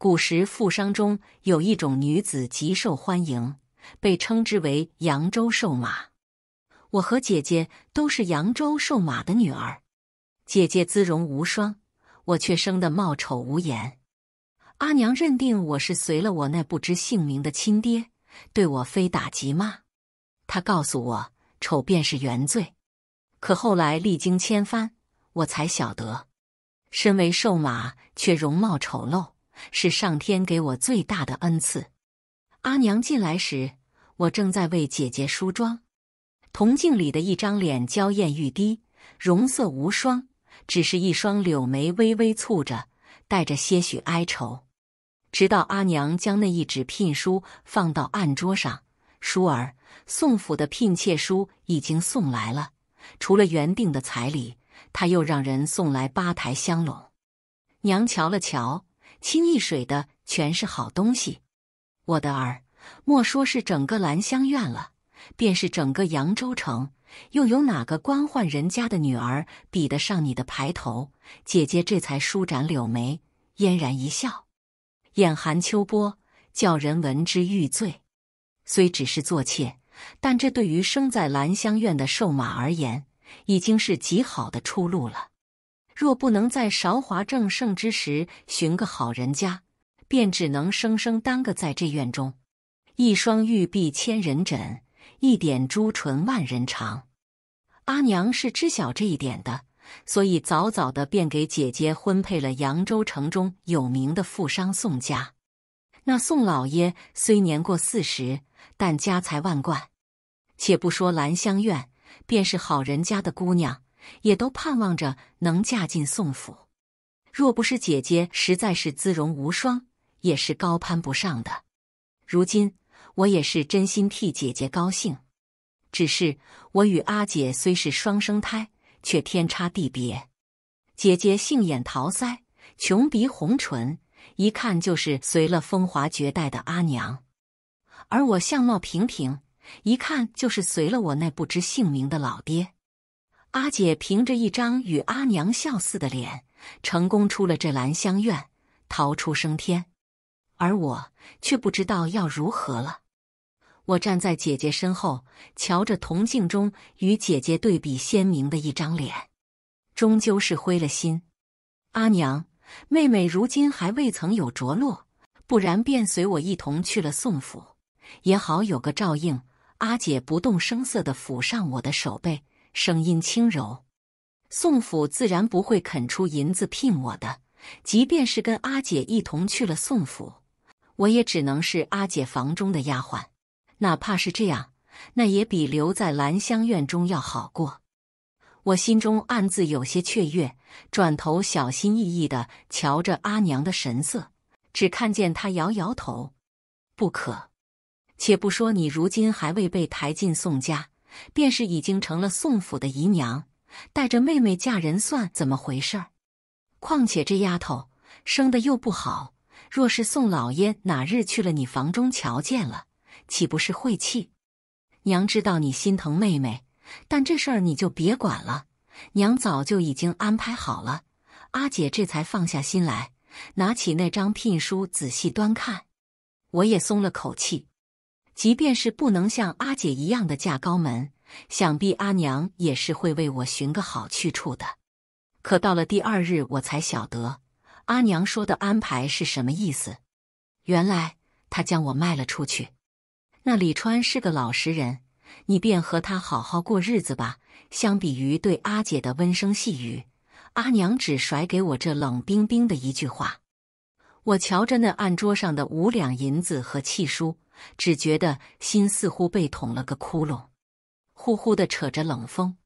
古时富商中有一种女子极受欢迎，被称之为扬州瘦马。我和姐姐都是扬州瘦马的女儿，姐姐姿容无双，我却生得貌丑无颜。阿娘认定我是随了我那不知姓名的亲爹，对我非打即骂。他告诉我，丑便是原罪。可后来历经千帆，我才晓得，身为瘦马却容貌丑陋。是上天给我最大的恩赐。阿娘进来时，我正在为姐姐梳妆，铜镜里的一张脸娇艳欲滴，容色无双，只是一双柳眉微微蹙着，带着些许哀愁。直到阿娘将那一纸聘书放到案桌上，舒儿，宋府的聘妾书已经送来了，除了原定的彩礼，他又让人送来八台香笼。娘瞧了瞧。清一水的全是好东西，我的儿，莫说是整个兰香院了，便是整个扬州城，又有哪个官宦人家的女儿比得上你的排头？姐姐这才舒展柳眉，嫣然一笑，眼含秋波，叫人闻之欲醉。虽只是做妾，但这对于生在兰香院的瘦马而言，已经是极好的出路了。若不能在韶华正盛之时寻个好人家，便只能生生耽搁在这院中。一双玉臂千人枕，一点朱唇万人尝。阿娘是知晓这一点的，所以早早的便给姐姐婚配了扬州城中有名的富商宋家。那宋老爷虽年过四十，但家财万贯。且不说兰香院，便是好人家的姑娘。也都盼望着能嫁进宋府。若不是姐姐实在是姿容无双，也是高攀不上的。如今我也是真心替姐姐高兴。只是我与阿姐虽是双生胎，却天差地别。姐姐杏眼桃腮，琼鼻红唇，一看就是随了风华绝代的阿娘；而我相貌平平，一看就是随了我那不知姓名的老爹。阿姐凭着一张与阿娘笑似的脸，成功出了这兰香院，逃出升天。而我却不知道要如何了。我站在姐姐身后，瞧着铜镜中与姐姐对比鲜明的一张脸，终究是灰了心。阿娘，妹妹如今还未曾有着落，不然便随我一同去了宋府，也好有个照应。阿姐不动声色地抚上我的手背。声音轻柔，宋府自然不会肯出银子聘我的。即便是跟阿姐一同去了宋府，我也只能是阿姐房中的丫鬟。哪怕是这样，那也比留在兰香院中要好过。我心中暗自有些雀跃，转头小心翼翼的瞧着阿娘的神色，只看见她摇摇头，不可。且不说你如今还未被抬进宋家。便是已经成了宋府的姨娘，带着妹妹嫁人算怎么回事儿？况且这丫头生的又不好，若是宋老爷哪日去了你房中瞧见了，岂不是晦气？娘知道你心疼妹妹，但这事儿你就别管了。娘早就已经安排好了。阿姐这才放下心来，拿起那张聘书仔细端看，我也松了口气。即便是不能像阿姐一样的嫁高门，想必阿娘也是会为我寻个好去处的。可到了第二日，我才晓得阿娘说的安排是什么意思。原来她将我卖了出去。那李川是个老实人，你便和他好好过日子吧。相比于对阿姐的温声细语，阿娘只甩给我这冷冰冰的一句话。我瞧着那案桌上的五两银子和契书。只觉得心似乎被捅了个窟窿，呼呼的扯着冷风。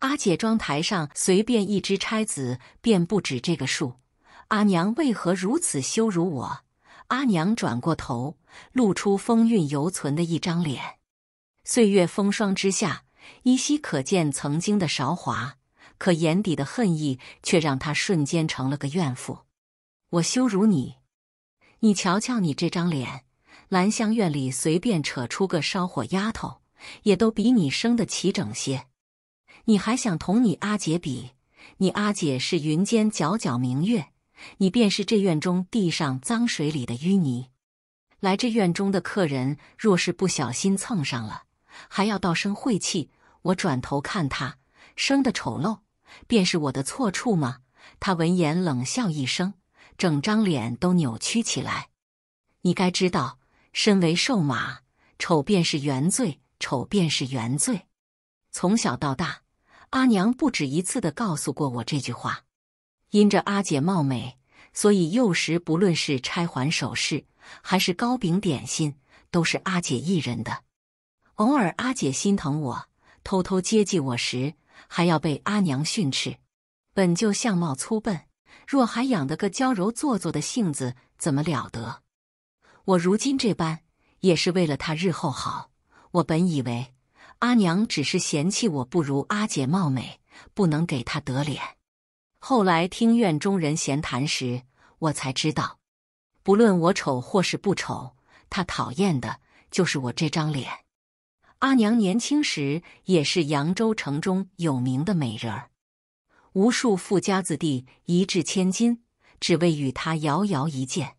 阿姐妆台上随便一支钗子便不止这个数。阿娘为何如此羞辱我？阿娘转过头，露出风韵犹存的一张脸。岁月风霜之下，依稀可见曾经的韶华，可眼底的恨意却让她瞬间成了个怨妇。我羞辱你，你瞧瞧你这张脸。兰香院里随便扯出个烧火丫头，也都比你生的齐整些。你还想同你阿姐比？你阿姐是云间皎皎明月，你便是这院中地上脏水里的淤泥。来这院中的客人若是不小心蹭上了，还要道声晦气。我转头看他生的丑陋，便是我的错处吗？他闻言冷笑一声，整张脸都扭曲起来。你该知道。身为瘦马，丑便是原罪，丑便是原罪。从小到大，阿娘不止一次的告诉过我这句话。因着阿姐貌美，所以幼时不论是钗环首饰，还是糕饼点心，都是阿姐一人的。偶尔阿姐心疼我，偷偷接济我时，还要被阿娘训斥。本就相貌粗笨，若还养得个娇柔做作的性子，怎么了得？我如今这般，也是为了他日后好。我本以为阿娘只是嫌弃我不如阿姐貌美，不能给他得脸。后来听院中人闲谈时，我才知道，不论我丑或是不丑，他讨厌的就是我这张脸。阿娘年轻时也是扬州城中有名的美人儿，无数富家子弟一掷千金，只为与她遥遥一见。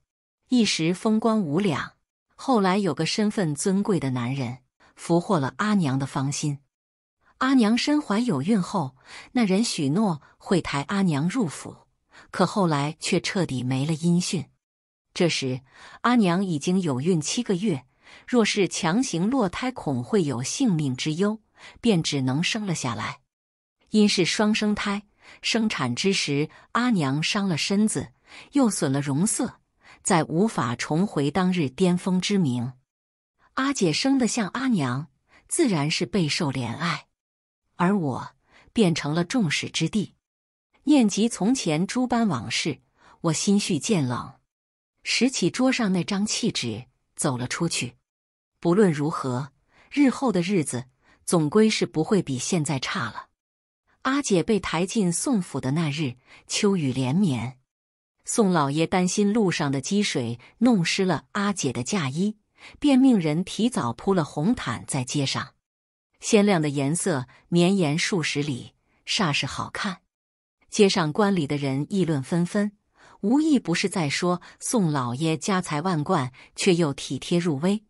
一时风光无两。后来有个身份尊贵的男人俘获了阿娘的芳心。阿娘身怀有孕后，那人许诺会抬阿娘入府，可后来却彻底没了音讯。这时阿娘已经有孕七个月，若是强行落胎，恐会有性命之忧，便只能生了下来。因是双生胎，生产之时阿娘伤了身子，又损了容色。再无法重回当日巅峰之名。阿姐生得像阿娘，自然是备受怜爱，而我变成了众矢之的。念及从前诸般往事，我心绪渐冷，拾起桌上那张弃纸，走了出去。不论如何，日后的日子总归是不会比现在差了。阿姐被抬进宋府的那日，秋雨连绵。宋老爷担心路上的积水弄湿了阿姐的嫁衣，便命人提早铺了红毯在街上。鲜亮的颜色绵延数十里，煞是好看。街上观礼的人议论纷纷，无一不是在说宋老爷家财万贯，却又体贴入微。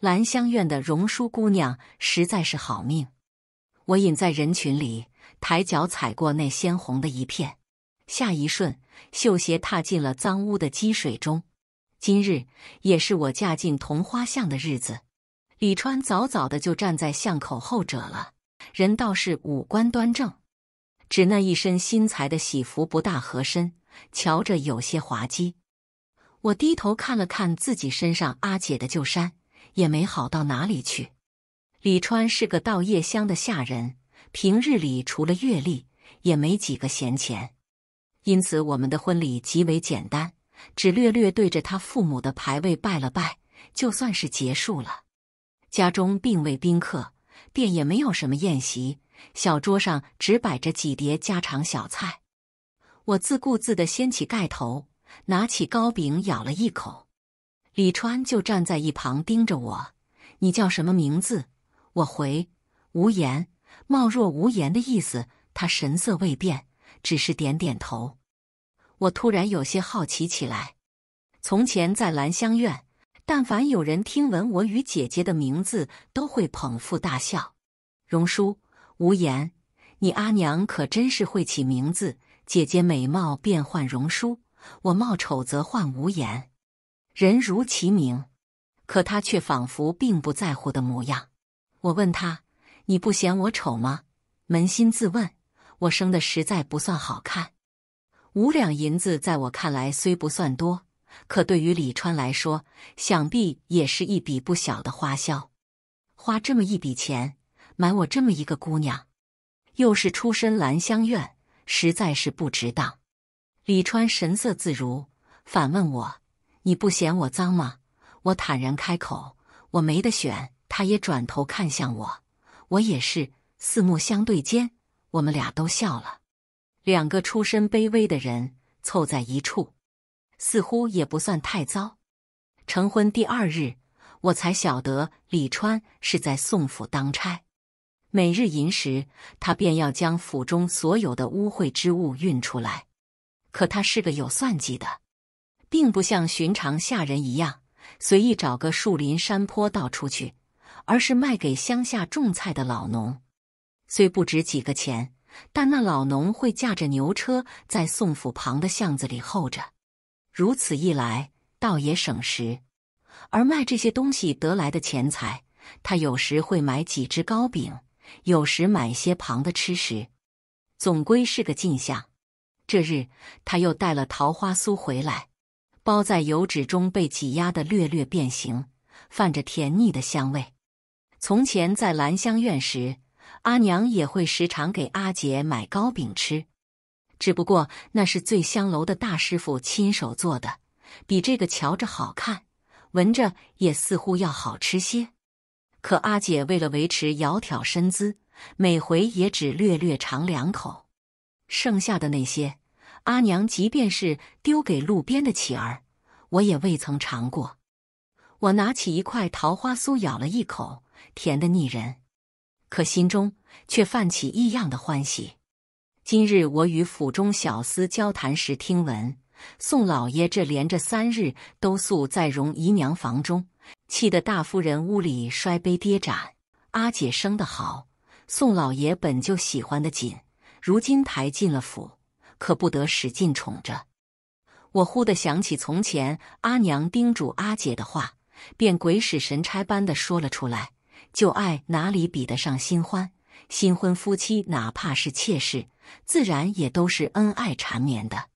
兰香院的荣淑姑娘实在是好命。我隐在人群里，抬脚踩过那鲜红的一片，下一瞬。绣鞋踏进了脏污的积水中，今日也是我嫁进桐花巷的日子。李川早早的就站在巷口候着了，人倒是五官端正，只那一身新裁的喜服不大合身，瞧着有些滑稽。我低头看了看自己身上阿姐的旧衫，也没好到哪里去。李川是个倒夜香的下人，平日里除了月例，也没几个闲钱。因此，我们的婚礼极为简单，只略略对着他父母的牌位拜了拜，就算是结束了。家中并未宾客，便也没有什么宴席，小桌上只摆着几碟家常小菜。我自顾自的掀起盖头，拿起糕饼咬了一口。李川就站在一旁盯着我：“你叫什么名字？”我回：“无言。”貌若无言的意思，他神色未变。只是点点头，我突然有些好奇起来。从前在兰香院，但凡有人听闻我与姐姐的名字，都会捧腹大笑。荣叔，无言，你阿娘可真是会起名字。姐姐美貌便唤荣叔，我貌丑则唤无言。人如其名，可他却仿佛并不在乎的模样。我问他：“你不嫌我丑吗？”扪心自问。我生的实在不算好看，五两银子在我看来虽不算多，可对于李川来说，想必也是一笔不小的花销。花这么一笔钱买我这么一个姑娘，又是出身兰香院，实在是不值当。李川神色自如，反问我：“你不嫌我脏吗？”我坦然开口：“我没得选。”他也转头看向我，我也是，四目相对间。我们俩都笑了，两个出身卑微的人凑在一处，似乎也不算太糟。成婚第二日，我才晓得李川是在宋府当差，每日寅时，他便要将府中所有的污秽之物运出来。可他是个有算计的，并不像寻常下人一样随意找个树林山坡倒出去，而是卖给乡下种菜的老农。虽不值几个钱，但那老农会驾着牛车在宋府旁的巷子里候着。如此一来，倒也省时。而卖这些东西得来的钱财，他有时会买几只糕饼，有时买些旁的吃食，总归是个进项。这日，他又带了桃花酥回来，包在油纸中，被挤压的略略变形，泛着甜腻的香味。从前在兰香院时。阿娘也会时常给阿姐买糕饼吃，只不过那是醉香楼的大师傅亲手做的，比这个瞧着好看，闻着也似乎要好吃些。可阿姐为了维持窈窕身姿，每回也只略略尝两口，剩下的那些，阿娘即便是丢给路边的乞儿，我也未曾尝过。我拿起一块桃花酥咬了一口，甜的腻人。可心中却泛起异样的欢喜。今日我与府中小厮交谈时，听闻宋老爷这连着三日都宿在荣姨娘房中，气得大夫人屋里摔杯跌盏。阿姐生得好，宋老爷本就喜欢的紧，如今抬进了府，可不得使劲宠着。我忽的想起从前阿娘叮嘱阿姐的话，便鬼使神差般的说了出来。旧爱哪里比得上新欢？新婚夫妻，哪怕是妾室，自然也都是恩爱缠绵的。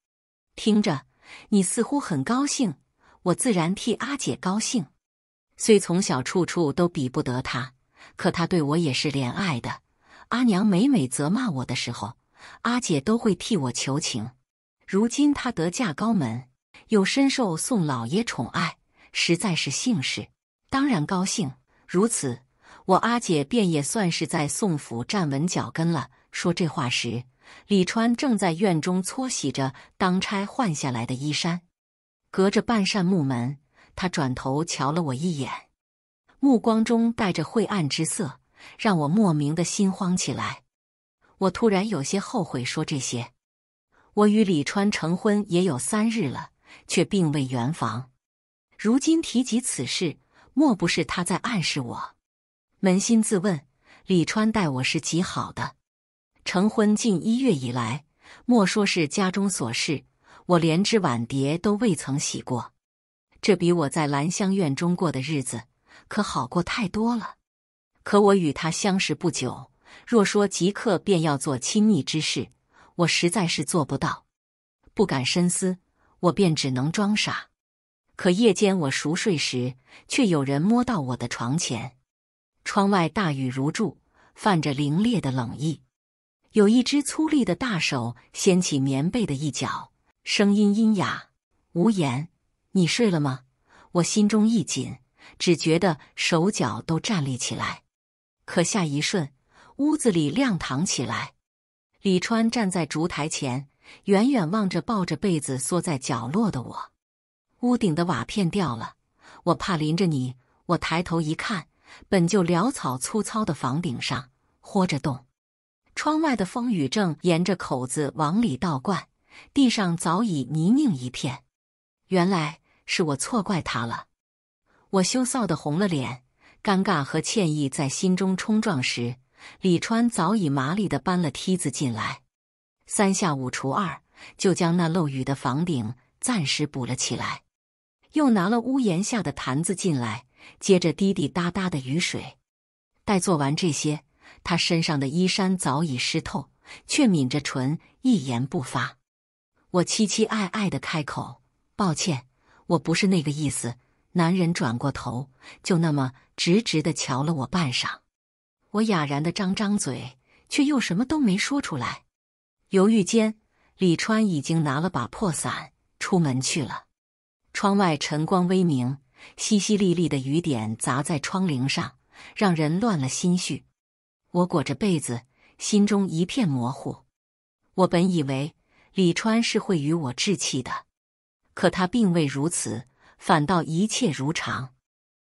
听着，你似乎很高兴，我自然替阿姐高兴。虽从小处处都比不得她，可她对我也是怜爱的。阿娘每每责骂我的时候，阿姐都会替我求情。如今她得嫁高门，又深受宋老爷宠爱，实在是幸事，当然高兴。如此。我阿姐便也算是在宋府站稳脚跟了。说这话时，李川正在院中搓洗着当差换下来的衣衫，隔着半扇木门，他转头瞧了我一眼，目光中带着晦暗之色，让我莫名的心慌起来。我突然有些后悔说这些。我与李川成婚也有三日了，却并未圆房，如今提及此事，莫不是他在暗示我？扪心自问，李川待我是极好的。成婚近一月以来，莫说是家中琐事，我连只碗碟都未曾洗过。这比我在兰香院中过的日子可好过太多了。可我与他相识不久，若说即刻便要做亲密之事，我实在是做不到。不敢深思，我便只能装傻。可夜间我熟睡时，却有人摸到我的床前。窗外大雨如注，泛着凌冽的冷意。有一只粗粝的大手掀起棉被的一角，声音阴哑无言：“你睡了吗？”我心中一紧，只觉得手脚都站立起来。可下一瞬，屋子里亮堂起来。李川站在烛台前，远远望着抱着被子缩在角落的我。屋顶的瓦片掉了，我怕淋着你。我抬头一看。本就潦草粗糙的房顶上豁着洞，窗外的风雨正沿着口子往里倒灌，地上早已泥泞一片。原来是我错怪他了，我羞臊的红了脸，尴尬和歉意在心中冲撞时，李川早已麻利的搬了梯子进来，三下五除二就将那漏雨的房顶暂时补了起来，又拿了屋檐下的坛子进来。接着滴滴答答的雨水。待做完这些，他身上的衣衫早已湿透，却抿着唇一言不发。我期期爱爱的开口：“抱歉，我不是那个意思。”男人转过头，就那么直直的瞧了我半晌。我哑然的张张嘴，却又什么都没说出来。犹豫间，李川已经拿了把破伞出门去了。窗外晨光微明。淅淅沥沥的雨点砸在窗棂上，让人乱了心绪。我裹着被子，心中一片模糊。我本以为李川是会与我置气的，可他并未如此，反倒一切如常，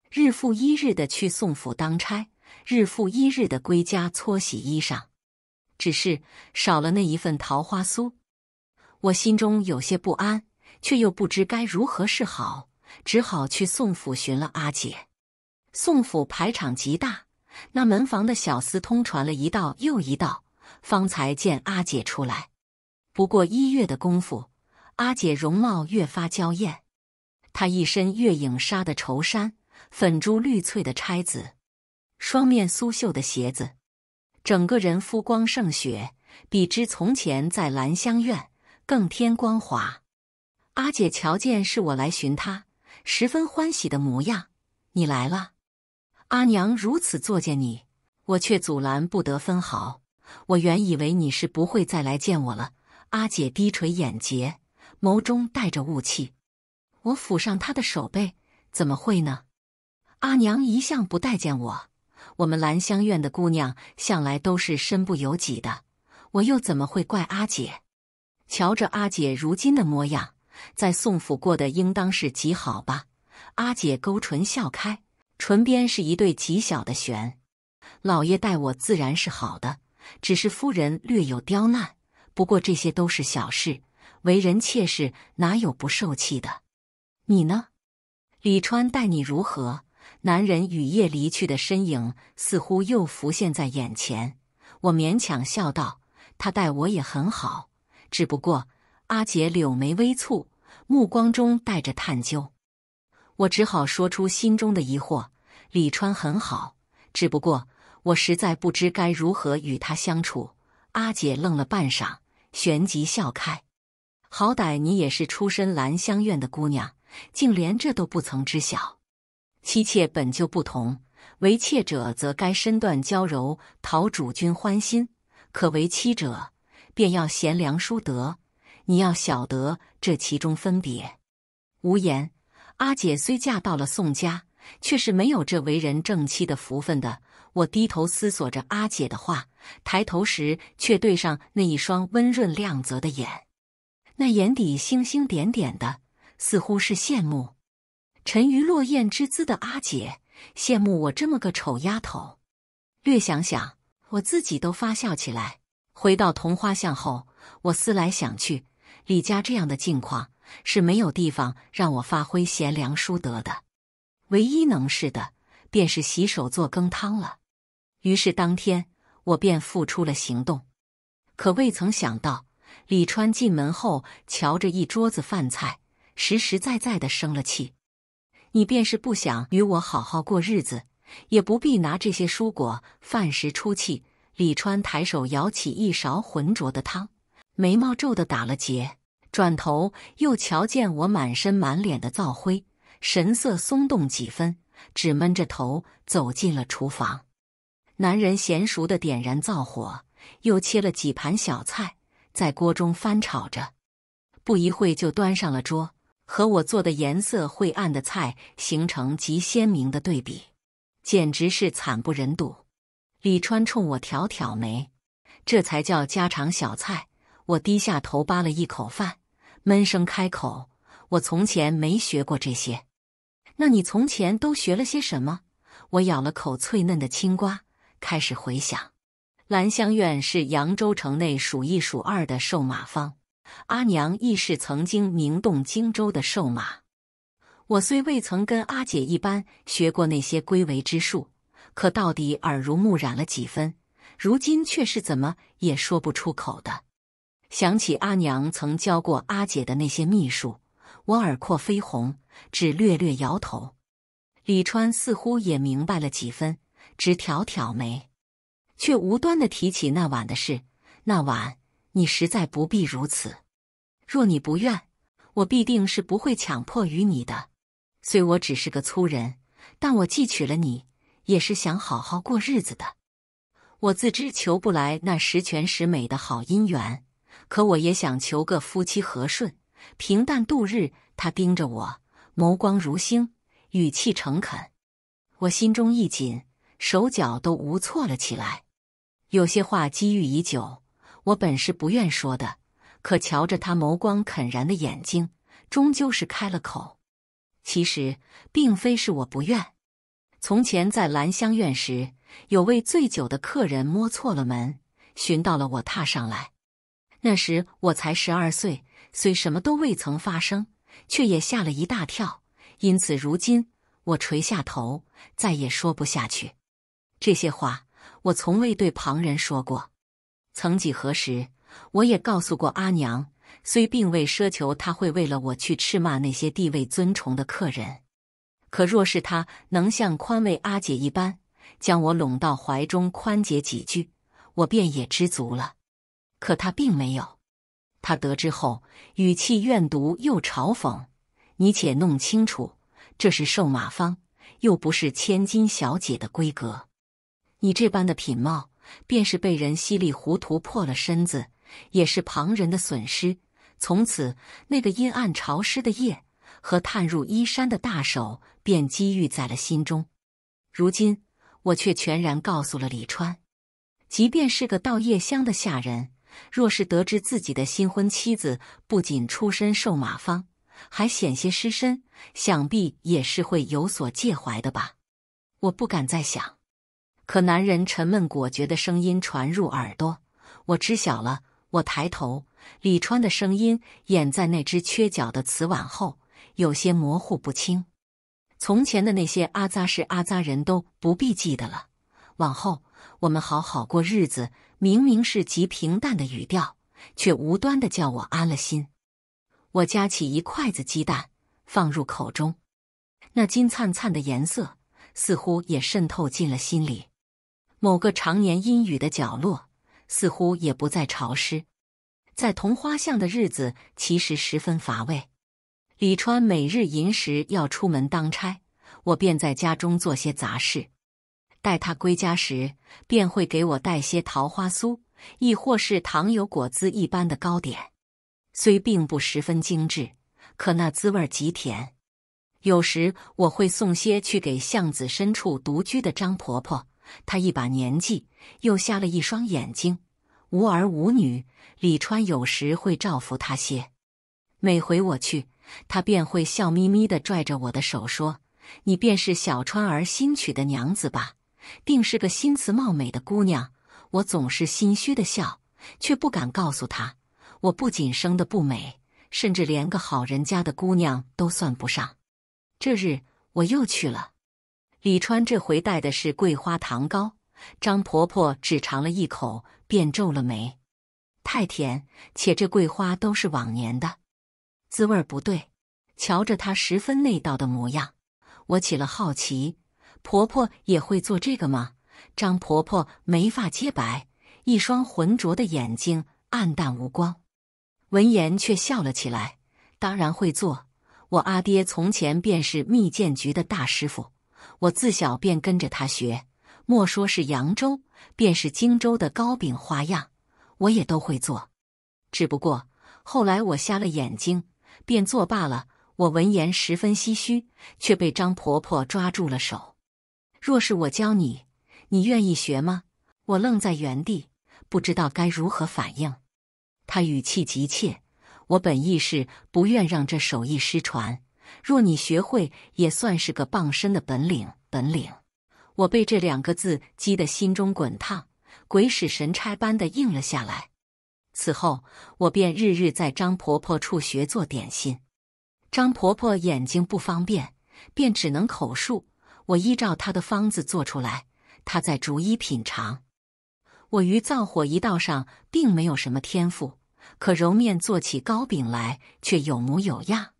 日复一日的去宋府当差，日复一日的归家搓洗衣裳，只是少了那一份桃花酥。我心中有些不安，却又不知该如何是好。只好去宋府寻了阿姐。宋府排场极大，那门房的小厮通传了一道又一道，方才见阿姐出来。不过一月的功夫，阿姐容貌越发娇艳。她一身月影纱的绸衫，粉珠绿翠的钗子，双面苏绣的鞋子，整个人肤光胜雪，比之从前在兰香院更添光华。阿姐瞧见是我来寻她。十分欢喜的模样，你来了，阿娘如此作践你，我却阻拦不得分毫。我原以为你是不会再来见我了。阿姐低垂眼睫，眸中带着雾气。我抚上她的手背，怎么会呢？阿娘一向不待见我，我们兰香院的姑娘向来都是身不由己的，我又怎么会怪阿姐？瞧着阿姐如今的模样。在宋府过的应当是极好吧，阿姐勾唇笑开，唇边是一对极小的弦。老爷待我自然是好的，只是夫人略有刁难，不过这些都是小事。为人妾室哪有不受气的？你呢？李川待你如何？男人雨夜离去的身影似乎又浮现在眼前，我勉强笑道：“他待我也很好，只不过……”阿姐柳眉微蹙，目光中带着探究。我只好说出心中的疑惑：“李川很好，只不过我实在不知该如何与他相处。”阿姐愣了半晌，旋即笑开：“好歹你也是出身兰香院的姑娘，竟连这都不曾知晓。妻妾本就不同，为妾者则该身段娇柔，讨主君欢心；可为妻者，便要贤良淑德。”你要晓得这其中分别。无言，阿姐虽嫁到了宋家，却是没有这为人正妻的福分的。我低头思索着阿姐的话，抬头时却对上那一双温润亮泽的眼，那眼底星星点点的，似乎是羡慕沉鱼落雁之姿的阿姐，羡慕我这么个丑丫头。略想想，我自己都发笑起来。回到桐花巷后，我思来想去。李家这样的境况是没有地方让我发挥贤良淑德的，唯一能事的便是洗手做羹汤了。于是当天我便付出了行动，可未曾想到李川进门后瞧着一桌子饭菜，实实在在的生了气。你便是不想与我好好过日子，也不必拿这些蔬果饭食出气。李川抬手舀起一勺浑浊的汤，眉毛皱的打了结。转头又瞧见我满身满脸的灶灰，神色松动几分，只闷着头走进了厨房。男人娴熟的点燃灶火，又切了几盘小菜，在锅中翻炒着，不一会就端上了桌，和我做的颜色晦暗的菜形成极鲜明的对比，简直是惨不忍睹。李川冲我挑挑眉，这才叫家常小菜。我低下头扒了一口饭。闷声开口：“我从前没学过这些，那你从前都学了些什么？”我咬了口脆嫩的青瓜，开始回想。兰香院是扬州城内数一数二的瘦马坊，阿娘亦是曾经名动荆州的瘦马。我虽未曾跟阿姐一般学过那些归为之术，可到底耳濡目染了几分，如今却是怎么也说不出口的。想起阿娘曾教过阿姐的那些秘术，我耳廓绯红，只略略摇头。李川似乎也明白了几分，只挑挑眉，却无端的提起那晚的事。那晚你实在不必如此，若你不愿，我必定是不会强迫于你的。虽我只是个粗人，但我既娶了你，也是想好好过日子的。我自知求不来那十全十美的好姻缘。可我也想求个夫妻和顺，平淡度日。他盯着我，眸光如星，语气诚恳。我心中一紧，手脚都无措了起来。有些话积郁已久，我本是不愿说的，可瞧着他眸光恳然的眼睛，终究是开了口。其实并非是我不愿。从前在兰香院时，有位醉酒的客人摸错了门，寻到了我踏上来。那时我才十二岁，虽什么都未曾发生，却也吓了一大跳。因此，如今我垂下头，再也说不下去。这些话我从未对旁人说过。曾几何时，我也告诉过阿娘，虽并未奢求她会为了我去斥骂那些地位尊崇的客人，可若是她能像宽慰阿姐一般，将我拢到怀中宽解几句，我便也知足了。可他并没有。他得知后，语气怨毒又嘲讽：“你且弄清楚，这是瘦马坊，又不是千金小姐的规格。你这般的品貌，便是被人稀里糊涂破了身子，也是旁人的损失。从此，那个阴暗潮湿的夜和探入衣衫的大手，便积郁在了心中。如今，我却全然告诉了李川，即便是个倒夜香的下人。”若是得知自己的新婚妻子不仅出身瘦马坊，还险些失身，想必也是会有所介怀的吧。我不敢再想，可男人沉闷果决的声音传入耳朵，我知晓了。我抬头，李川的声音掩在那只缺角的瓷碗后，有些模糊不清。从前的那些阿扎事、阿扎人都不必记得了，往后我们好好过日子。明明是极平淡的语调，却无端的叫我安了心。我夹起一筷子鸡蛋，放入口中，那金灿灿的颜色似乎也渗透进了心里。某个常年阴雨的角落，似乎也不再潮湿。在桐花巷的日子其实十分乏味。李川每日寅时要出门当差，我便在家中做些杂事。待他归家时，便会给我带些桃花酥，亦或是糖油果子一般的糕点，虽并不十分精致，可那滋味极甜。有时我会送些去给巷子深处独居的张婆婆，她一把年纪，又瞎了一双眼睛，无儿无女，李川有时会照拂她些。每回我去，她便会笑眯眯地拽着我的手说：“你便是小川儿新娶的娘子吧？”定是个心慈貌美的姑娘，我总是心虚的笑，却不敢告诉她。我不仅生的不美，甚至连个好人家的姑娘都算不上。这日我又去了，李川这回带的是桂花糖糕，张婆婆只尝了一口便皱了眉，太甜，且这桂花都是往年的，滋味不对。瞧着她十分内道的模样，我起了好奇。婆婆也会做这个吗？张婆婆眉发皆白，一双浑浊的眼睛暗淡无光。闻言却笑了起来：“当然会做，我阿爹从前便是蜜饯局的大师傅，我自小便跟着他学。莫说是扬州，便是荆州的糕饼花样，我也都会做。只不过后来我瞎了眼睛，便作罢了。”我闻言十分唏嘘，却被张婆婆抓住了手。若是我教你，你愿意学吗？我愣在原地，不知道该如何反应。他语气急切，我本意是不愿让这手艺失传，若你学会，也算是个傍身的本领。本领，我被这两个字激得心中滚烫，鬼使神差般的应了下来。此后，我便日日在张婆婆处学做点心。张婆婆眼睛不方便，便只能口述。我依照他的方子做出来，他再逐一品尝。我于造火一道上并没有什么天赋，可揉面做起糕饼来却有模有样。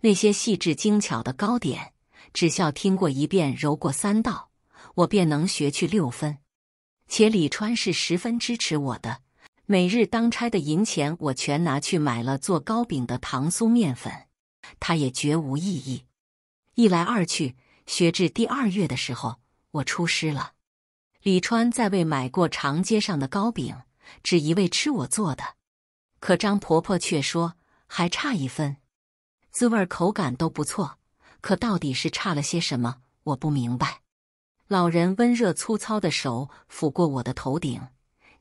那些细致精巧的糕点，只要听过一遍，揉过三道，我便能学去六分。且李川是十分支持我的，每日当差的银钱，我全拿去买了做糕饼的糖酥面粉，他也绝无异议。一来二去。学至第二月的时候，我出师了。李川再未买过长街上的糕饼，只一味吃我做的。可张婆婆却说还差一分，滋味口感都不错，可到底是差了些什么，我不明白。老人温热粗糙的手抚过我的头顶：“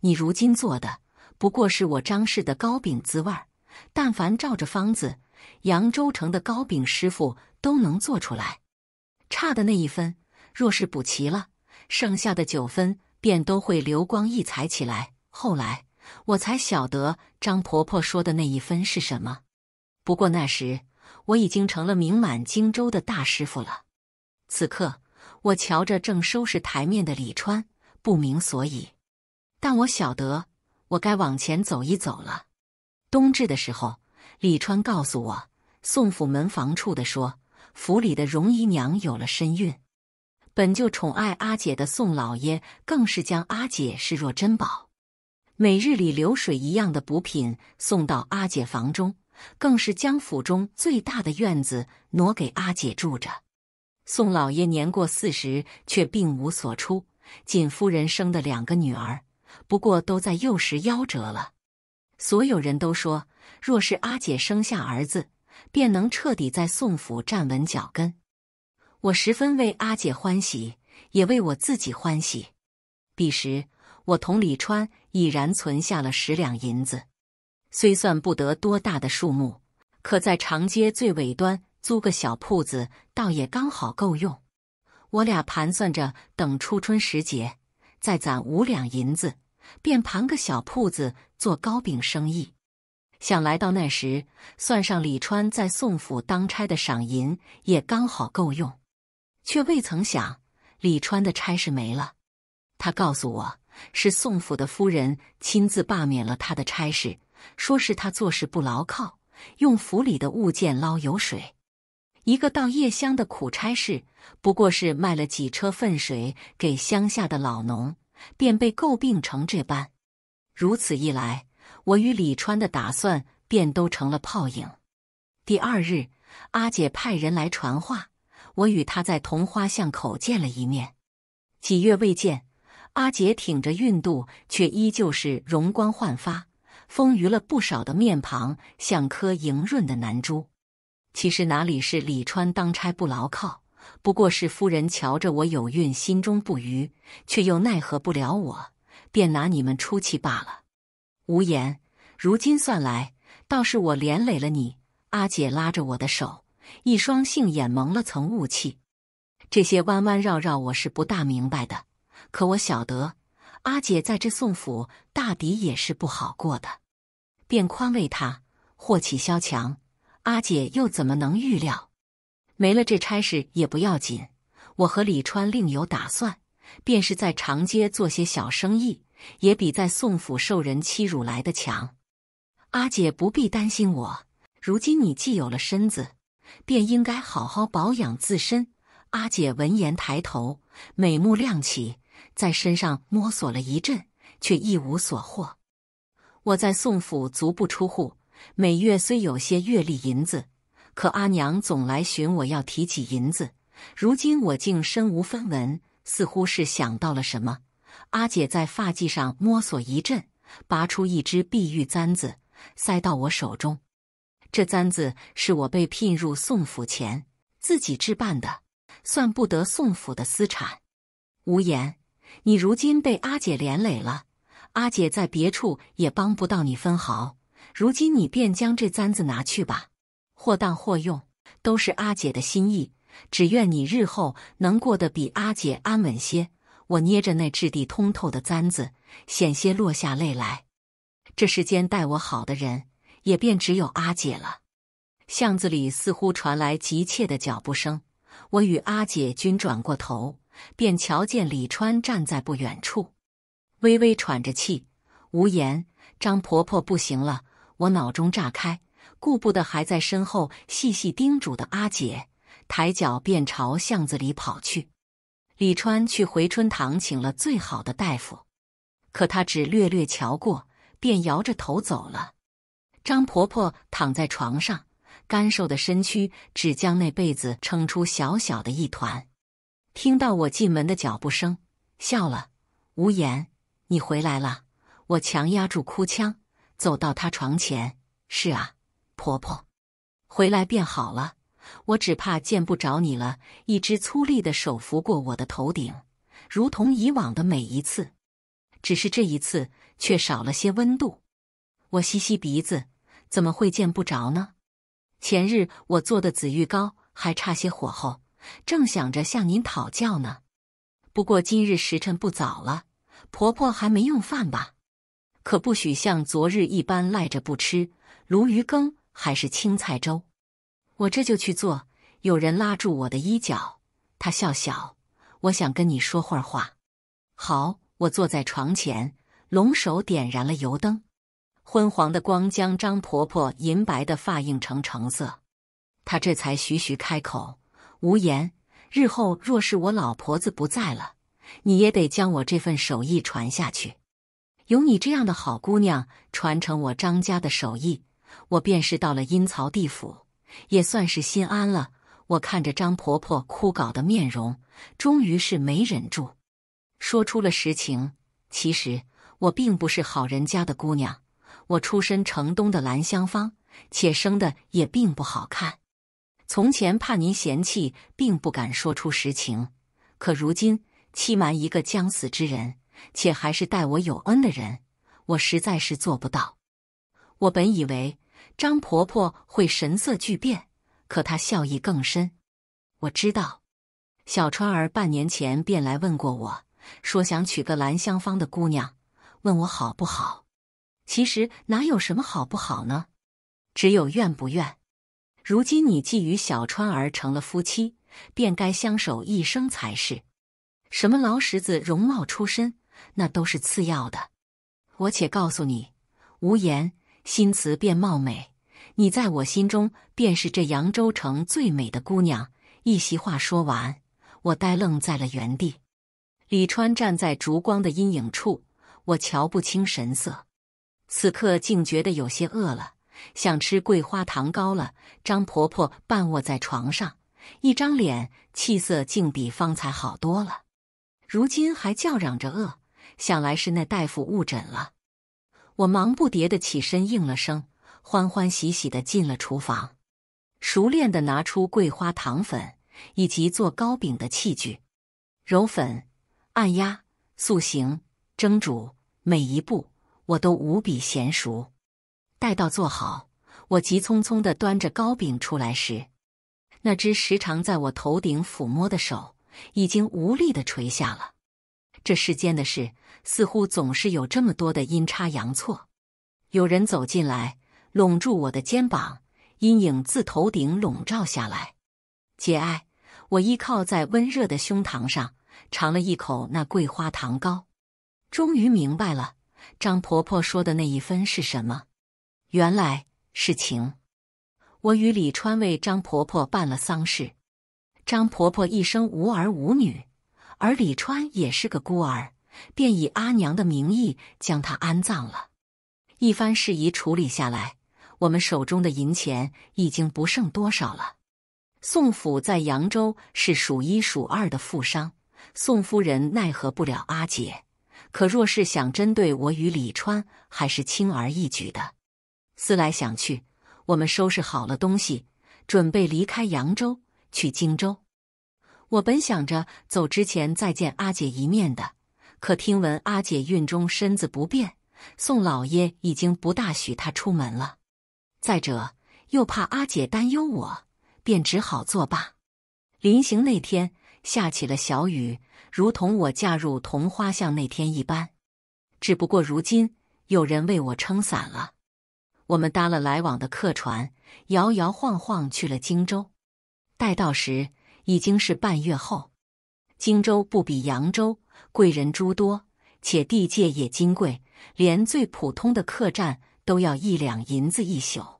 你如今做的不过是我张氏的糕饼滋味，但凡照着方子，扬州城的糕饼师傅都能做出来。”差的那一分，若是补齐了，剩下的九分便都会流光溢彩起来。后来我才晓得张婆婆说的那一分是什么，不过那时我已经成了名满荆州的大师傅了。此刻我瞧着正收拾台面的李川，不明所以，但我晓得我该往前走一走了。冬至的时候，李川告诉我，宋府门房处的说。府里的荣姨娘有了身孕，本就宠爱阿姐的宋老爷更是将阿姐视若珍宝，每日里流水一样的补品送到阿姐房中，更是将府中最大的院子挪给阿姐住着。宋老爷年过四十却并无所出，仅夫人生的两个女儿，不过都在幼时夭折了。所有人都说，若是阿姐生下儿子。便能彻底在宋府站稳脚跟，我十分为阿姐欢喜，也为我自己欢喜。彼时，我同李川已然存下了十两银子，虽算不得多大的数目，可在长街最尾端租个小铺子，倒也刚好够用。我俩盘算着，等初春时节再攒五两银子，便盘个小铺子做糕饼生意。想来到那时，算上李川在宋府当差的赏银，也刚好够用，却未曾想李川的差事没了。他告诉我是宋府的夫人亲自罢免了他的差事，说是他做事不牢靠，用府里的物件捞油水。一个到叶乡的苦差事，不过是卖了几车粪水给乡下的老农，便被诟病成这般。如此一来。我与李川的打算便都成了泡影。第二日，阿姐派人来传话，我与她在桐花巷口见了一面。几月未见，阿姐挺着孕肚，却依旧是容光焕发，丰腴了不少的面庞，像颗莹润的南珠。其实哪里是李川当差不牢靠，不过是夫人瞧着我有孕，心中不愉，却又奈何不了我，便拿你们出气罢了。无言，如今算来，倒是我连累了你。阿姐拉着我的手，一双杏眼蒙了层雾气。这些弯弯绕绕，我是不大明白的。可我晓得，阿姐在这宋府大抵也是不好过的，便宽慰她，祸起萧墙。阿姐又怎么能预料？没了这差事也不要紧，我和李川另有打算，便是在长街做些小生意。也比在宋府受人欺辱来的强。阿姐不必担心我。如今你既有了身子，便应该好好保养自身。阿姐闻言抬头，美目亮起，在身上摸索了一阵，却一无所获。我在宋府足不出户，每月虽有些月例银子，可阿娘总来寻我要提起银子。如今我竟身无分文，似乎是想到了什么。阿姐在发髻上摸索一阵，拔出一只碧玉簪子，塞到我手中。这簪子是我被聘入宋府前自己置办的，算不得宋府的私产。无言，你如今被阿姐连累了，阿姐在别处也帮不到你分毫。如今你便将这簪子拿去吧，或当或用，都是阿姐的心意。只愿你日后能过得比阿姐安稳些。我捏着那质地通透的簪子，险些落下泪来。这世间待我好的人，也便只有阿姐了。巷子里似乎传来急切的脚步声，我与阿姐均转过头，便瞧见李川站在不远处，微微喘着气。无言，张婆婆不行了。我脑中炸开，顾不得还在身后细细叮嘱的阿姐，抬脚便朝巷子里跑去。李川去回春堂请了最好的大夫，可他只略略瞧过，便摇着头走了。张婆婆躺在床上，干瘦的身躯只将那被子撑出小小的一团。听到我进门的脚步声，笑了，无言。你回来了。我强压住哭腔，走到她床前。是啊，婆婆，回来便好了。我只怕见不着你了。一只粗粝的手拂过我的头顶，如同以往的每一次，只是这一次却少了些温度。我吸吸鼻子，怎么会见不着呢？前日我做的紫玉糕还差些火候，正想着向您讨教呢。不过今日时辰不早了，婆婆还没用饭吧？可不许像昨日一般赖着不吃。鲈鱼羹还是青菜粥？我这就去做。有人拉住我的衣角，他笑笑，我想跟你说会儿话。好，我坐在床前，龙首点燃了油灯，昏黄的光将张婆婆银白的发映成橙色。她这才徐徐开口，无言。日后若是我老婆子不在了，你也得将我这份手艺传下去。有你这样的好姑娘传承我张家的手艺，我便是到了阴曹地府。也算是心安了。我看着张婆婆枯槁的面容，终于是没忍住，说出了实情。其实我并不是好人家的姑娘，我出身城东的兰香坊，且生的也并不好看。从前怕您嫌弃，并不敢说出实情。可如今欺瞒一个将死之人，且还是待我有恩的人，我实在是做不到。我本以为。张婆婆会神色巨变，可她笑意更深。我知道，小川儿半年前便来问过我，说想娶个兰香坊的姑娘，问我好不好。其实哪有什么好不好呢？只有愿不愿。如今你既与小川儿成了夫妻，便该相守一生才是。什么老什子容貌出身，那都是次要的。我且告诉你，无言。心慈便貌美，你在我心中便是这扬州城最美的姑娘。一席话说完，我呆愣在了原地。李川站在烛光的阴影处，我瞧不清神色。此刻竟觉得有些饿了，想吃桂花糖糕了。张婆婆半卧在床上，一张脸气色竟比方才好多了。如今还叫嚷着饿，想来是那大夫误诊了。我忙不迭地起身应了声，欢欢喜喜地进了厨房，熟练地拿出桂花糖粉以及做糕饼的器具，揉粉、按压、塑形、蒸煮，每一步我都无比娴熟。待到做好，我急匆匆地端着糕饼出来时，那只时常在我头顶抚摸的手已经无力地垂下了。这世间的事，似乎总是有这么多的阴差阳错。有人走进来，拢住我的肩膀，阴影自头顶笼罩下来。节哀，我依靠在温热的胸膛上，尝了一口那桂花糖糕，终于明白了张婆婆说的那一分是什么。原来是情。我与李川为张婆婆办了丧事。张婆婆一生无儿无女。而李川也是个孤儿，便以阿娘的名义将他安葬了。一番事宜处理下来，我们手中的银钱已经不剩多少了。宋府在扬州是数一数二的富商，宋夫人奈何不了阿姐，可若是想针对我与李川，还是轻而易举的。思来想去，我们收拾好了东西，准备离开扬州去荆州。我本想着走之前再见阿姐一面的，可听闻阿姐孕中身子不便，宋老爷已经不大许她出门了。再者又怕阿姐担忧我，便只好作罢。临行那天下起了小雨，如同我嫁入桐花巷那天一般，只不过如今有人为我撑伞了。我们搭了来往的客船，摇摇晃晃去了荆州。待到时。已经是半月后，荆州不比扬州，贵人诸多，且地界也金贵，连最普通的客栈都要一两银子一宿。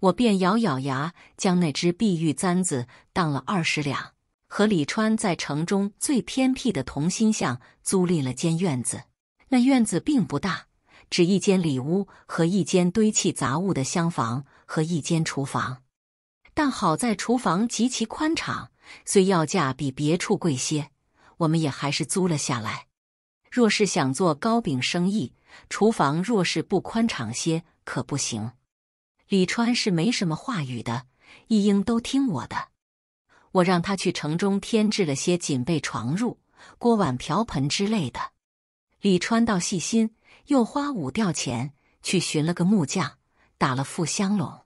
我便咬咬牙，将那只碧玉簪子当了二十两，和李川在城中最偏僻的同心巷租赁了间院子。那院子并不大，只一间里屋和一间堆砌杂物的厢房和一间厨房。但好在厨房极其宽敞，虽要价比别处贵些，我们也还是租了下来。若是想做糕饼生意，厨房若是不宽敞些可不行。李川是没什么话语的，一应都听我的。我让他去城中添置了些锦被、床褥、锅碗瓢盆之类的。李川倒细心，又花五吊钱去寻了个木匠，打了副香笼，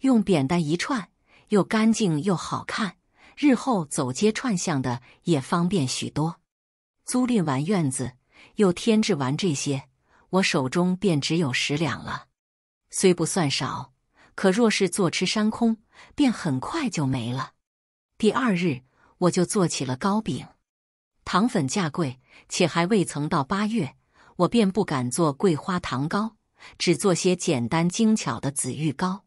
用扁担一串。又干净又好看，日后走街串巷的也方便许多。租赁完院子，又添置完这些，我手中便只有十两了。虽不算少，可若是坐吃山空，便很快就没了。第二日，我就做起了糕饼。糖粉价贵，且还未曾到八月，我便不敢做桂花糖糕，只做些简单精巧的紫玉糕。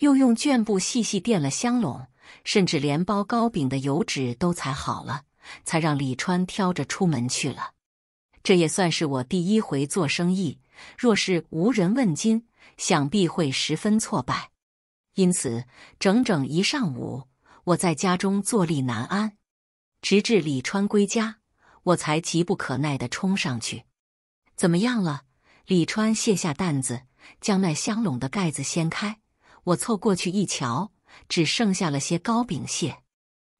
又用绢布细细垫了香笼，甚至连包糕饼的油纸都裁好了，才让李川挑着出门去了。这也算是我第一回做生意，若是无人问津，想必会十分挫败。因此，整整一上午，我在家中坐立难安，直至李川归家，我才急不可耐地冲上去：“怎么样了？”李川卸下担子，将那香笼的盖子掀开。我凑过去一瞧，只剩下了些糕饼屑。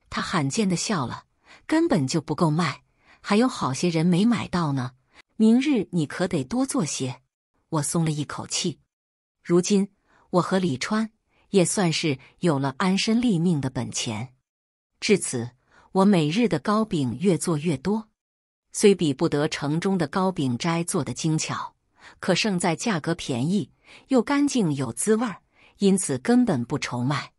他罕见的笑了，根本就不够卖，还有好些人没买到呢。明日你可得多做些。我松了一口气。如今我和李川也算是有了安身立命的本钱。至此，我每日的糕饼越做越多，虽比不得城中的糕饼斋做的精巧，可胜在价格便宜，又干净有滋味儿。因此根本不愁卖。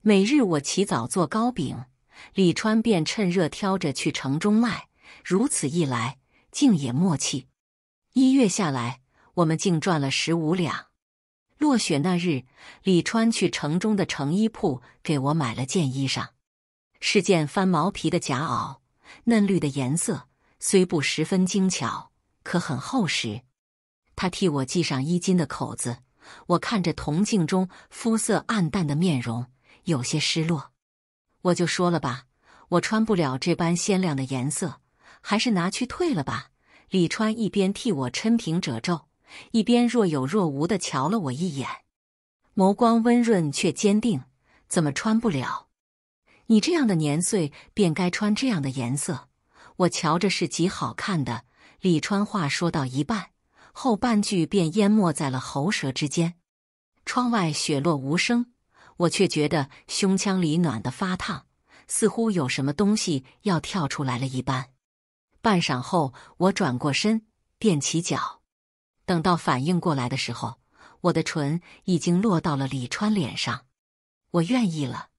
每日我起早做糕饼，李川便趁热挑着去城中卖。如此一来，竟也默契。一月下来，我们竟赚了十五两。落雪那日，李川去城中的成衣铺给我买了件衣裳，是件翻毛皮的夹袄，嫩绿的颜色虽不十分精巧，可很厚实。他替我系上衣襟的口子。我看着铜镜中肤色暗淡的面容，有些失落。我就说了吧，我穿不了这般鲜亮的颜色，还是拿去退了吧。李川一边替我抻平褶皱，一边若有若无的瞧了我一眼，眸光温润却坚定。怎么穿不了？你这样的年岁便该穿这样的颜色，我瞧着是极好看的。李川话说到一半。后半句便淹没在了喉舌之间。窗外雪落无声，我却觉得胸腔里暖得发烫，似乎有什么东西要跳出来了一般。半晌后，我转过身，踮起脚。等到反应过来的时候，我的唇已经落到了李川脸上。我愿意了。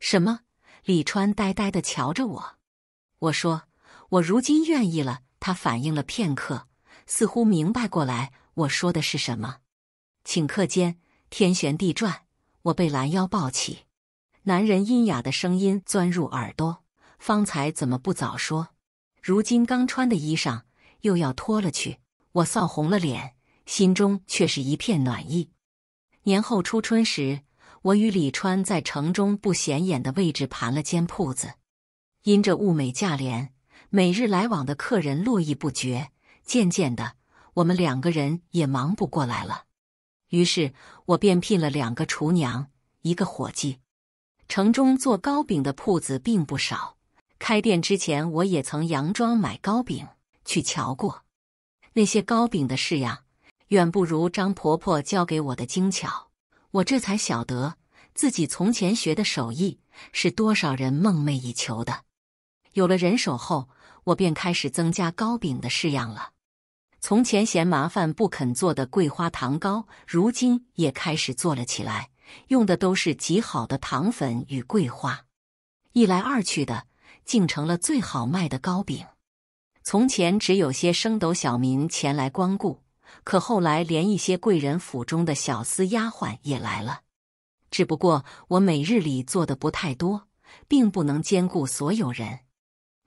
什么？李川呆呆的瞧着我。我说：“我如今愿意了。”他反应了片刻。似乎明白过来，我说的是什么？顷刻间，天旋地转，我被拦腰抱起。男人阴哑的声音钻入耳朵：“方才怎么不早说？如今刚穿的衣裳又要脱了去。”我臊红了脸，心中却是一片暖意。年后初春时，我与李川在城中不显眼的位置盘了间铺子，因着物美价廉，每日来往的客人络绎不绝。渐渐的，我们两个人也忙不过来了，于是，我便聘了两个厨娘，一个伙计。城中做糕饼的铺子并不少，开店之前，我也曾佯装买糕饼去瞧过。那些糕饼的式样，远不如张婆婆教给我的精巧。我这才晓得，自己从前学的手艺，是多少人梦寐以求的。有了人手后。我便开始增加糕饼的式样了。从前嫌麻烦不肯做的桂花糖糕，如今也开始做了起来，用的都是极好的糖粉与桂花。一来二去的，竟成了最好卖的糕饼。从前只有些升斗小民前来光顾，可后来连一些贵人府中的小厮丫鬟也来了。只不过我每日里做的不太多，并不能兼顾所有人。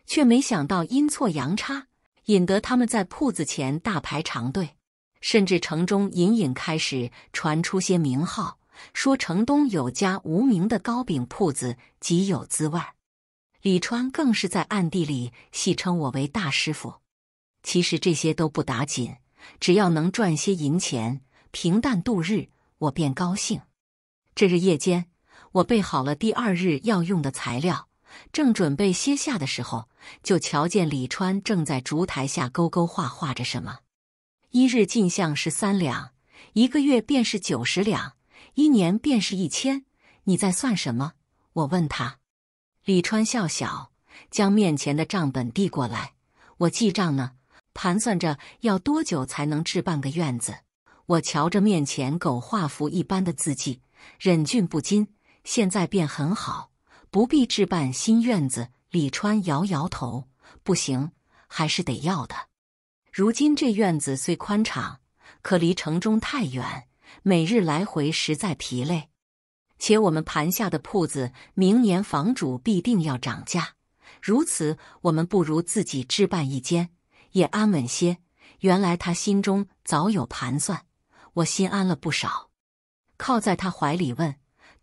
却没想到阴错阳差，引得他们在铺子前大排长队，甚至城中隐隐开始传出些名号，说城东有家无名的糕饼铺子极有滋味。李川更是在暗地里戏称我为大师傅。其实这些都不打紧，只要能赚些银钱，平淡度日，我便高兴。这日夜间，我备好了第二日要用的材料。正准备歇下的时候，就瞧见李川正在烛台下勾勾画画着什么。一日进项是三两，一个月便是九十两，一年便是一千。你在算什么？我问他。李川笑笑，将面前的账本递过来。我记账呢，盘算着要多久才能置办个院子。我瞧着面前狗画符一般的字迹，忍俊不禁。现在便很好。不必置办新院子，李川摇摇头，不行，还是得要的。如今这院子虽宽敞，可离城中太远，每日来回实在疲累。且我们盘下的铺子，明年房主必定要涨价，如此，我们不如自己置办一间，也安稳些。原来他心中早有盘算，我心安了不少，靠在他怀里问。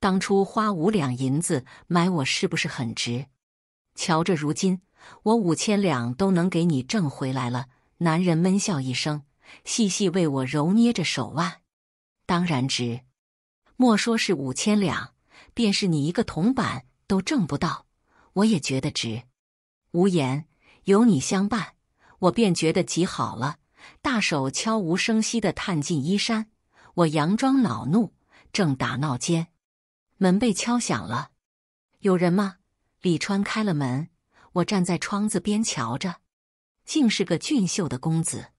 当初花五两银子买我，是不是很值？瞧着如今，我五千两都能给你挣回来了。男人闷笑一声，细细为我揉捏着手腕。当然值，莫说是五千两，便是你一个铜板都挣不到，我也觉得值。无言，有你相伴，我便觉得极好了。大手悄无声息地探进衣衫，我佯装恼怒，正打闹间。门被敲响了，有人吗？李川开了门，我站在窗子边瞧着，竟是个俊秀的公子。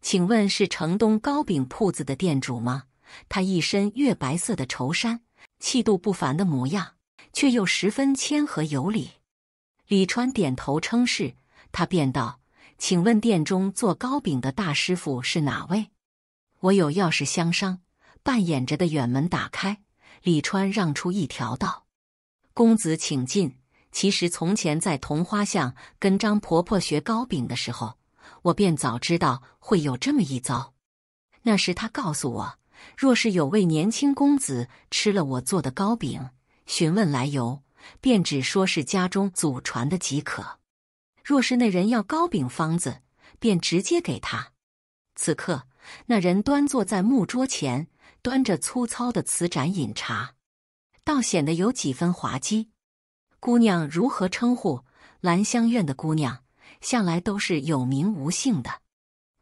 请问是城东糕饼铺子的店主吗？他一身月白色的绸衫，气度不凡的模样，却又十分谦和有礼。李川点头称是，他便道：“请问店中做糕饼的大师傅是哪位？我有要事相商，半掩着的远门打开。”李川让出一条道，公子请进。其实从前在桐花巷跟张婆婆学糕饼的时候，我便早知道会有这么一遭。那时她告诉我，若是有位年轻公子吃了我做的糕饼，询问来由，便只说是家中祖传的即可；若是那人要糕饼方子，便直接给他。此刻那人端坐在木桌前。端着粗糙的瓷盏饮茶，倒显得有几分滑稽。姑娘如何称呼？兰香院的姑娘向来都是有名无姓的。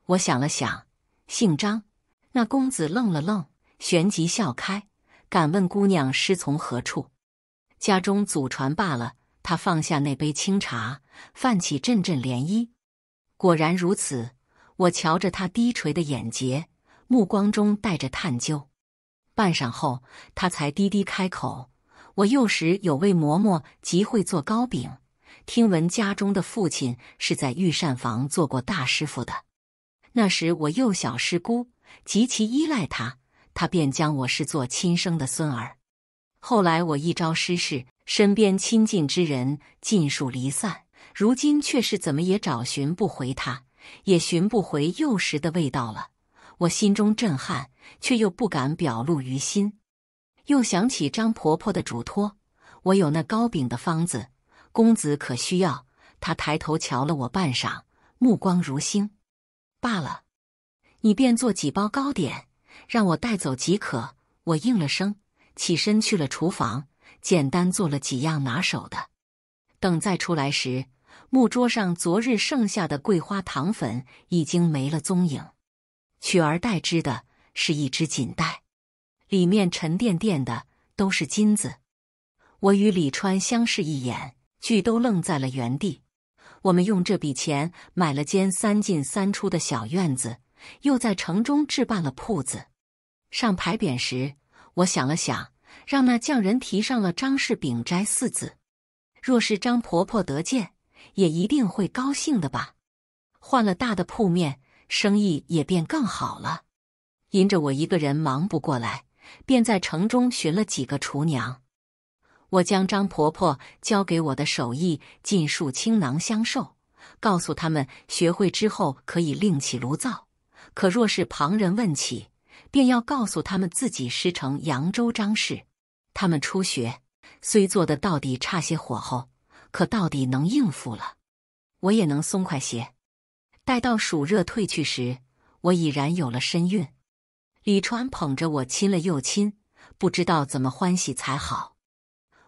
我想了想，姓张。那公子愣了愣，旋即笑开：“敢问姑娘师从何处？家中祖传罢了。”他放下那杯清茶，泛起阵阵涟漪。果然如此。我瞧着他低垂的眼睫，目光中带着探究。半晌后，他才低低开口：“我幼时有位嬷嬷极会做糕饼，听闻家中的父亲是在御膳房做过大师傅的。那时我幼小失孤，极其依赖他，他便将我是做亲生的孙儿。后来我一朝失势，身边亲近之人尽数离散，如今却是怎么也找寻不回他，也寻不回幼时的味道了。”我心中震撼，却又不敢表露于心。又想起张婆婆的嘱托，我有那糕饼的方子，公子可需要？他抬头瞧了我半晌，目光如星。罢了，你便做几包糕点，让我带走即可。我应了声，起身去了厨房，简单做了几样拿手的。等再出来时，木桌上昨日剩下的桂花糖粉已经没了踪影。取而代之的是一只锦袋，里面沉甸甸的都是金子。我与李川相视一眼，俱都愣在了原地。我们用这笔钱买了间三进三出的小院子，又在城中置办了铺子。上牌匾时，我想了想，让那匠人提上了“张氏饼斋”四字。若是张婆婆得见，也一定会高兴的吧。换了大的铺面。生意也便更好了，因着我一个人忙不过来，便在城中寻了几个厨娘。我将张婆婆教给我的手艺尽数倾囊相授，告诉他们学会之后可以另起炉灶。可若是旁人问起，便要告诉他们自己师承扬州张氏。他们初学，虽做的到底差些火候，可到底能应付了，我也能松快些。待到暑热退去时，我已然有了身孕。李川捧着我亲了又亲，不知道怎么欢喜才好。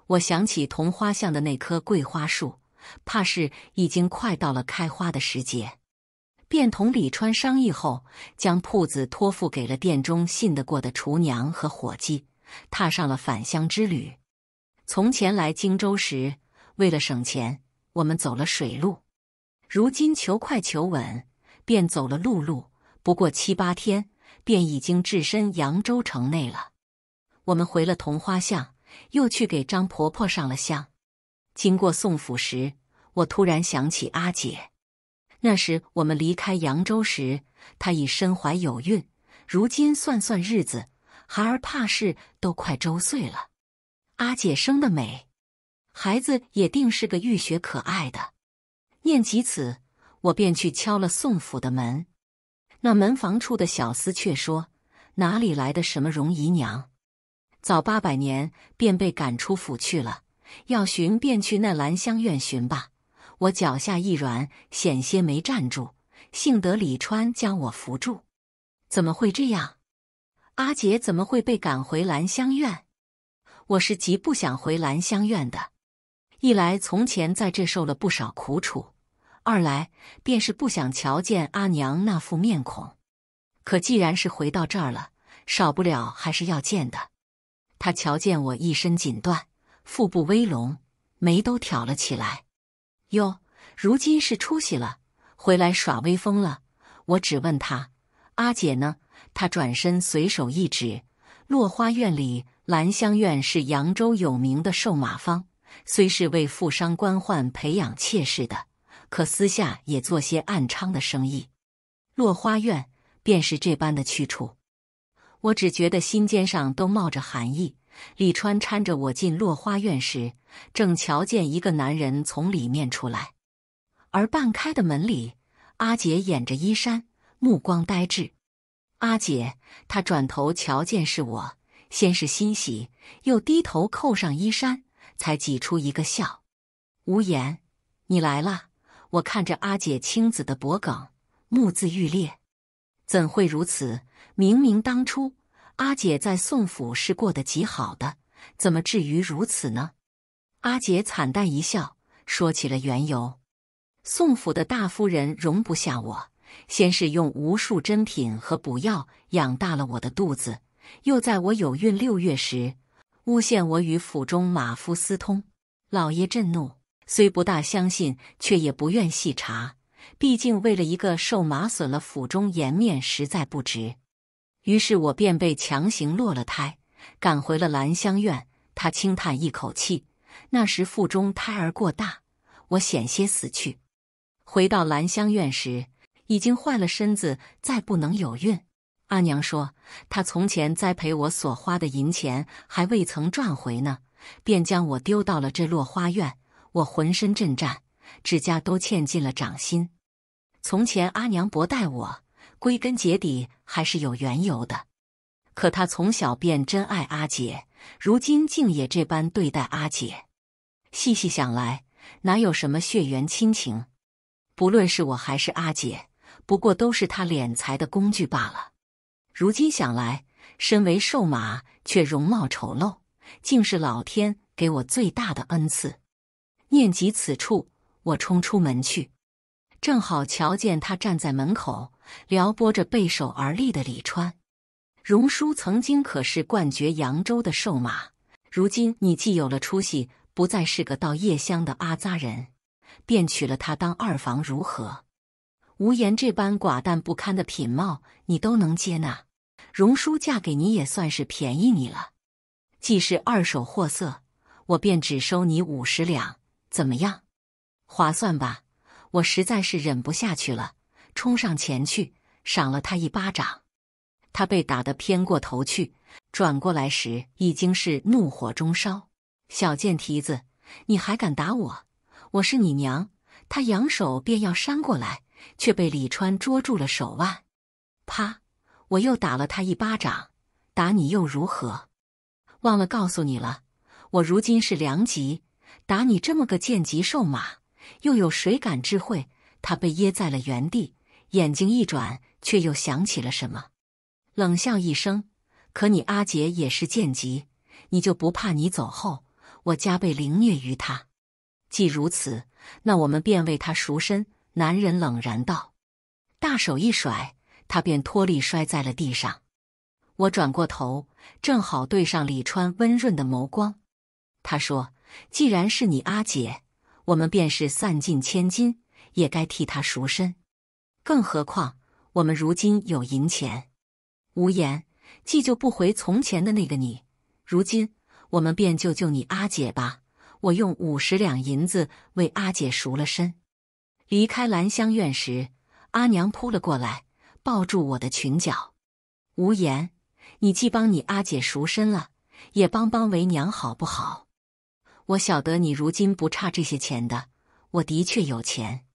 我想起桐花巷的那棵桂花树，怕是已经快到了开花的时节，便同李川商议后，将铺子托付给了店中信得过的厨娘和伙计，踏上了返乡之旅。从前来荆州时，为了省钱，我们走了水路。如今求快求稳，便走了陆路，不过七八天，便已经置身扬州城内了。我们回了桐花巷，又去给张婆婆上了香。经过宋府时，我突然想起阿姐。那时我们离开扬州时，她已身怀有孕。如今算算日子，孩儿怕是都快周岁了。阿姐生的美，孩子也定是个玉雪可爱的。念及此，我便去敲了宋府的门。那门房处的小厮却说：“哪里来的什么容姨娘？早八百年便被赶出府去了。要寻便去那兰香院寻吧。”我脚下一软，险些没站住，幸得李川将我扶住。怎么会这样？阿姐怎么会被赶回兰香院？我是极不想回兰香院的，一来从前在这受了不少苦楚。二来便是不想瞧见阿娘那副面孔，可既然是回到这儿了，少不了还是要见的。他瞧见我一身锦缎，腹部微隆，眉都挑了起来。哟，如今是出息了，回来耍威风了。我只问他阿姐呢？他转身随手一指，落花院里兰香院是扬州有名的瘦马坊，虽是为富商官宦培养妾室的。可私下也做些暗娼的生意，落花院便是这般的去处。我只觉得心尖上都冒着寒意。李川搀着我进落花院时，正瞧见一个男人从里面出来，而半开的门里，阿姐掩着衣衫，目光呆滞。阿姐，她转头瞧见是我，先是欣喜，又低头扣上衣衫，才挤出一个笑。无言，你来了。我看着阿姐青紫的脖颈，目眦欲裂。怎会如此？明明当初阿姐在宋府是过得极好的，怎么至于如此呢？阿姐惨淡一笑，说起了缘由：宋府的大夫人容不下我，先是用无数珍品和补药养大了我的肚子，又在我有孕六月时，诬陷我与府中马夫私通。老爷震怒。虽不大相信，却也不愿细查，毕竟为了一个受麻损了府中颜面，实在不值。于是我便被强行落了胎，赶回了兰香院。他轻叹一口气：“那时腹中胎儿过大，我险些死去。回到兰香院时，已经坏了身子，再不能有孕。”阿娘说：“她从前栽培我所花的银钱，还未曾赚回呢，便将我丢到了这落花院。”我浑身震颤，指甲都嵌进了掌心。从前阿娘薄待我，归根结底还是有缘由的。可他从小便真爱阿姐，如今竟也这般对待阿姐。细细想来，哪有什么血缘亲情？不论是我还是阿姐，不过都是他敛财的工具罢了。如今想来，身为瘦马，却容貌丑陋，竟是老天给我最大的恩赐。念及此处，我冲出门去，正好瞧见他站在门口，撩拨着背手而立的李川。荣叔曾经可是冠绝扬州的瘦马，如今你既有了出息，不再是个到夜乡的阿扎人，便娶了她当二房如何？无言这般寡淡不堪的品貌，你都能接纳，荣叔嫁给你也算是便宜你了。既是二手货色，我便只收你五十两。怎么样，划算吧？我实在是忍不下去了，冲上前去，赏了他一巴掌。他被打得偏过头去，转过来时已经是怒火中烧：“小贱蹄子，你还敢打我？我是你娘！”他扬手便要扇过来，却被李川捉住了手腕。啪！我又打了他一巴掌。打你又如何？忘了告诉你了，我如今是良吉。打你这么个贱籍瘦马，又有谁敢知会？他被噎在了原地，眼睛一转，却又想起了什么，冷笑一声：“可你阿姐也是贱籍，你就不怕你走后，我加倍凌虐于他？既如此，那我们便为他赎身。”男人冷然道，大手一甩，他便脱力摔在了地上。我转过头，正好对上李川温润的眸光，他说。既然是你阿姐，我们便是散尽千金，也该替她赎身。更何况我们如今有银钱。无言，既救不回从前的那个你，如今我们便救救你阿姐吧。我用五十两银子为阿姐赎了身。离开兰香院时，阿娘扑了过来，抱住我的裙角。无言，你既帮你阿姐赎身了，也帮帮为娘好不好？我晓得你如今不差这些钱的，我的确有钱，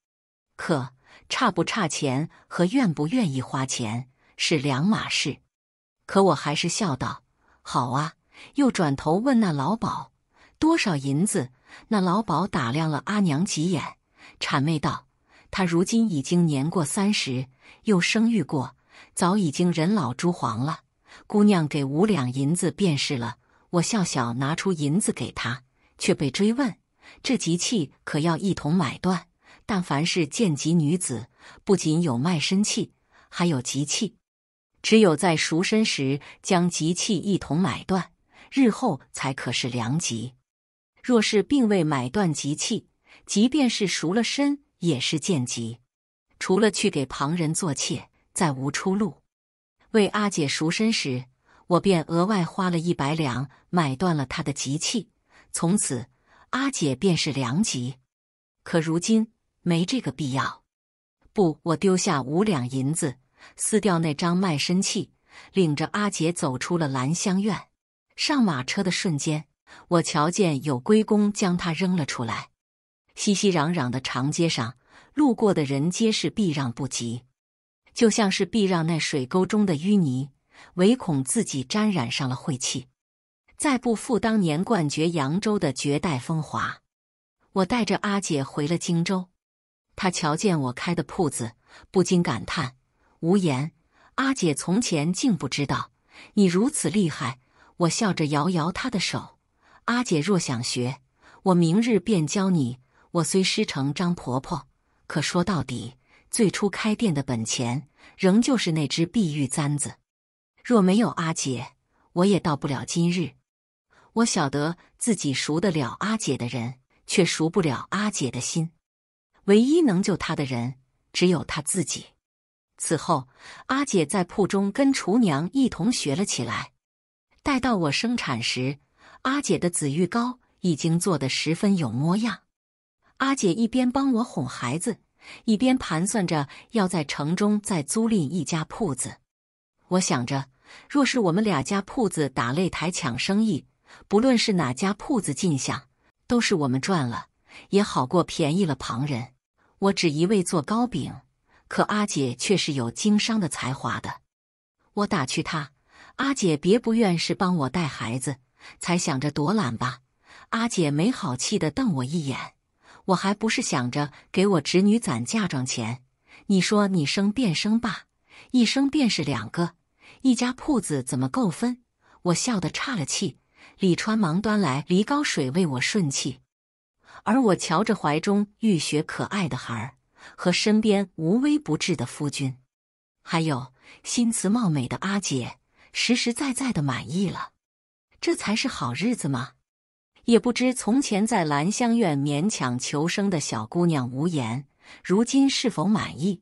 可差不差钱和愿不愿意花钱是两码事。可我还是笑道：“好啊。”又转头问那老鸨：“多少银子？”那老鸨打量了阿娘几眼，谄媚道：“她如今已经年过三十，又生育过，早已经人老珠黄了。姑娘给五两银子便是了。”我笑笑，拿出银子给他。却被追问：这吉气可要一同买断？但凡是贱籍女子，不仅有卖身契，还有吉气。只有在赎身时将吉气一同买断，日后才可是良吉。若是并未买断吉气，即便是赎了身，也是贱籍，除了去给旁人做妾，再无出路。为阿姐赎身时，我便额外花了一百两买断了她的吉气。从此，阿姐便是良吉。可如今没这个必要。不，我丢下五两银子，撕掉那张卖身契，领着阿姐走出了兰香院。上马车的瞬间，我瞧见有龟公将他扔了出来。熙熙攘攘的长街上，路过的人皆是避让不及，就像是避让那水沟中的淤泥，唯恐自己沾染上了晦气。再不复当年冠绝扬州的绝代风华，我带着阿姐回了荆州，她瞧见我开的铺子，不禁感叹：“无言，阿姐从前竟不知道你如此厉害。”我笑着摇摇她的手：“阿姐若想学，我明日便教你。”我虽师承张婆婆，可说到底，最初开店的本钱仍旧是那只碧玉簪子。若没有阿姐，我也到不了今日。我晓得自己赎得了阿姐的人，却赎不了阿姐的心。唯一能救她的人，只有她自己。此后，阿姐在铺中跟厨娘一同学了起来。待到我生产时，阿姐的紫玉糕已经做得十分有模样。阿姐一边帮我哄孩子，一边盘算着要在城中再租赁一家铺子。我想着，若是我们俩家铺子打擂台抢生意。不论是哪家铺子进项，都是我们赚了，也好过便宜了旁人。我只一味做糕饼，可阿姐却是有经商的才华的。我打趣她：“阿姐，别不愿是帮我带孩子，才想着躲懒吧？”阿姐没好气的瞪我一眼。我还不是想着给我侄女攒嫁妆钱。你说你生便生吧，一生便是两个，一家铺子怎么够分？我笑得岔了气。李川忙端来梨膏水为我顺气，而我瞧着怀中浴血可爱的孩儿，和身边无微不至的夫君，还有心慈貌美的阿姐，实实在在的满意了。这才是好日子吗？也不知从前在兰香院勉强求生的小姑娘无言，如今是否满意？